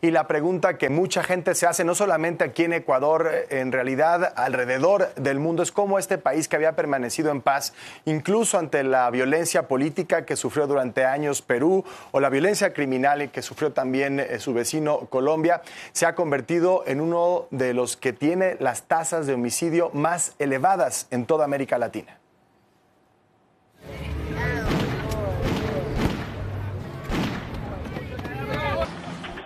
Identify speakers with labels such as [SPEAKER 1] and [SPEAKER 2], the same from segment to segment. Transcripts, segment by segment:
[SPEAKER 1] Y la pregunta que mucha gente se hace, no solamente aquí en Ecuador, eh, en realidad alrededor del mundo, es cómo este país que había permanecido en paz, incluso ante la violencia política que sufrió durante años Perú o la violencia criminal que sufrió también eh, su vecino Colombia, se ha convertido en uno de los que tiene las tasas de homicidio más elevadas en toda América Latina.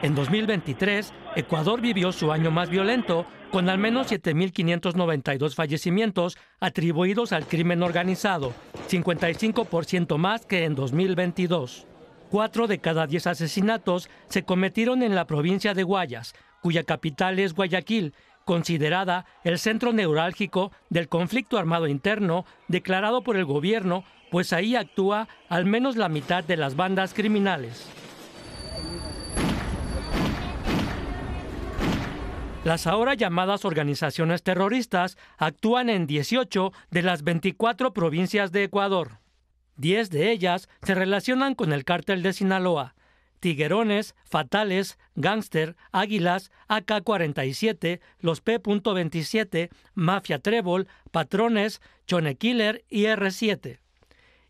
[SPEAKER 2] En 2023, Ecuador vivió su año más violento, con al menos 7.592 fallecimientos atribuidos al crimen organizado, 55% más que en 2022. Cuatro de cada diez asesinatos se cometieron en la provincia de Guayas, cuya capital es Guayaquil, considerada el centro neurálgico del conflicto armado interno declarado por el gobierno, pues ahí actúa al menos la mitad de las bandas criminales. Las ahora llamadas organizaciones terroristas actúan en 18 de las 24 provincias de Ecuador. 10 de ellas se relacionan con el cártel de Sinaloa. Tiguerones, Fatales, Gangster, Águilas, AK-47, los P.27, Mafia Trébol, Patrones, Chone Killer y R7.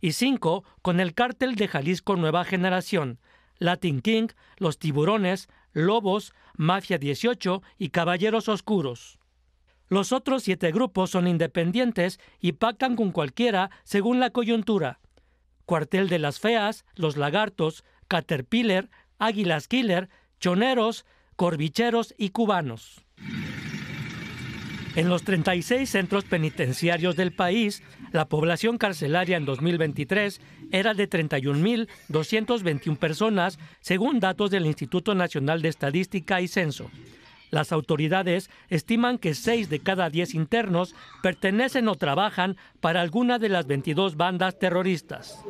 [SPEAKER 2] Y 5 con el cártel de Jalisco Nueva Generación, Latin King, Los Tiburones, Lobos, Mafia 18 y Caballeros Oscuros. Los otros siete grupos son independientes y pactan con cualquiera según la coyuntura. Cuartel de las Feas, Los Lagartos, Caterpillar, Águilas Killer, Choneros, Corbicheros y Cubanos. En los 36 centros penitenciarios del país, la población carcelaria en 2023 era de 31.221 personas, según datos del Instituto Nacional de Estadística y Censo. Las autoridades estiman que 6 de cada 10 internos pertenecen o trabajan para alguna de las 22 bandas terroristas.